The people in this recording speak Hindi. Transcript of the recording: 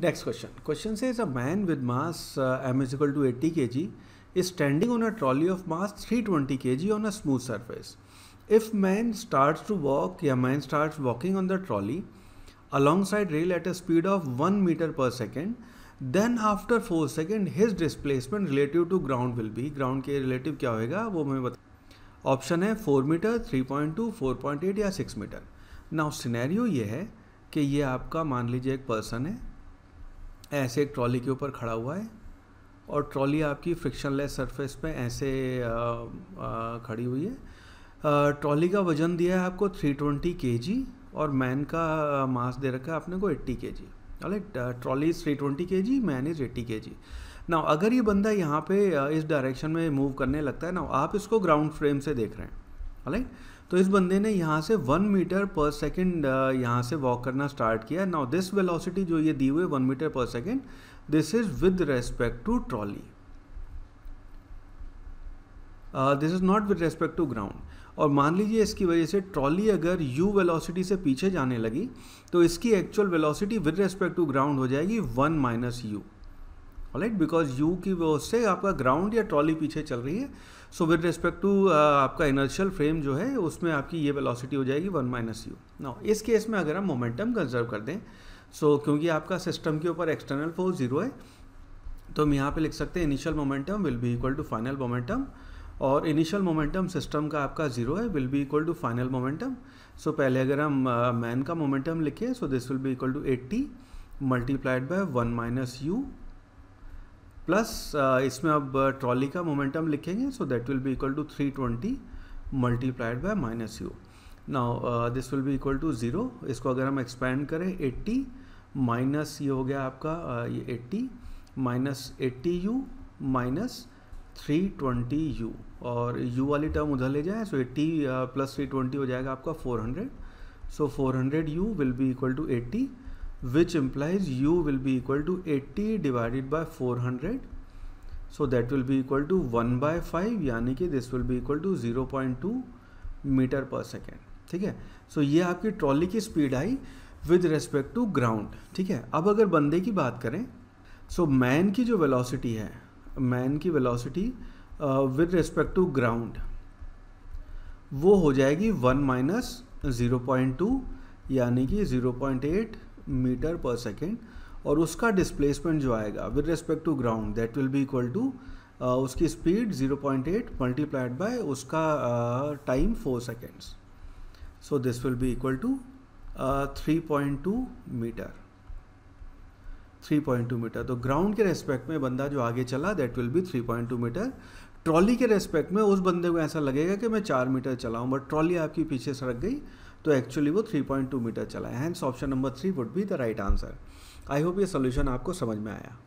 नेक्स्ट क्वेश्चन क्वेश्चन से is a man with mass M is equal to eighty K G is standing on a trolley of mass three twenty K G on a smooth surface if man start to walk या man start walking on the trolley along side rail at a speed of one metre per second then after four second his displacement relative to ground will be ground के रिलेटिव क्या होगा वो मैं बता ऑप्शन है four metre three point two four point eight या सिक्स मीटर नाउ सिनेरियो ये है कि ये आपका मान लीजिए एक पर्सन है ऐसे एक ट्रॉली के ऊपर खड़ा हुआ है और ट्रॉली आपकी फ्रिक्शन लेस सरफेस पे ऐसे आ, आ, खड़ी हुई है ट्रॉली का वज़न दिया है आपको 320 ट्वेंटी के जी और मैन का मास दे रखा है आपने को 80 के जी अरे trolley is three twenty K ji man is eighty K जी ना अगर ये बंदा यहाँ पे इस डायरेक्शन में मूव करने लगता है ना आप इसको ग्राउंड फ्रेम से देख रहे हैं राइट तो इस बंदे ने यहाँ से वन मीटर पर सेकेंड यहाँ से वॉक करना स्टार्ट किया नाउ दिस वेलोसिटी जो ये दी हुई one metre per second this is with respect to trolley this is not with respect to ground और मान लीजिए इसकी वजह से ट्रॉली अगर यू वेलोसिटी से पीछे जाने लगी तो इसकी actual velocity with respect to ground हो जाएगी one minus u right because u की वजह से आपका ग्राउंड या ट्रॉली पीछे चल रही है सो विद रिस्पेक्ट टू आपका इनर्शियल फ्रेम जो है उसमें आपकी ये वेलोसिटी हो जाएगी वन माइनस यू ना इस केस में अगर हम मोमेंटम कंजर्व कर दें सो so, क्योंकि आपका सिस्टम के ऊपर एक्सटर्नल फोर्स जीरो है तो हम यहाँ पे लिख सकते हैं initial momentum will be equal to final momentum और इनिशियल मोमेंटम सिस्टम का आपका जीरो है will be equal to final momentum so पहले अगर हम मैन uh, का मोमेंटम लिखें so this will be equal to eighty multiplied by one minus u plus uh, इसमें अब ट्रॉली uh, का मोमेंटम लिखेंगे so that will be equal to three twenty multiplied by minus u ना this will be equal to zero इसको अगर हम एक्सपेंड करें एट्टी माइनस ये हो गया आपका uh, ये eighty minus eighty u minus three twenty u और यू वाली टर्म उधर ले जाए so eighty plus three twenty हो जाएगा आपका four hundred so four hundred u will be equal to eighty which implies u will be equal to 80 divided by 400 so that will be equal to 1 by 5 यानी कि this will be equal to 0.2 metre per second ठीक है सो so, ये आपकी ट्रॉली की स्पीड आई विद रेस्पेक्ट टू ग्राउंड ठीक है अब अगर बंदे की बात करें सो so, मैन की जो वेलोसिटी है मैन की velocity with respect to ground वो हो जाएगी one minus zero point two यानी कि zero point eight metre per second और उसका डिस्प्लेसमेंट जो आएगा with respect to ground that will be equal to उसकी speed 0.8 point eight multiplied by उसका time four seconds so this will be equal to 3.2 metre 3.2 metre तो ग्राउंड के रेस्पेक्ट में बंदा जो आगे चला that will be 3.2 metre trolley के रेस्पेक्ट में उस बंदे को ऐसा लगेगा कि मैं चार मीटर चलाऊँ बट ट्रॉली आपकी पीछे सड़क गई तो एक्चुअली वो 3.2 मीटर चला है hence option number three would be the right answer I hope ये सोल्यूशन आपको समझ में आया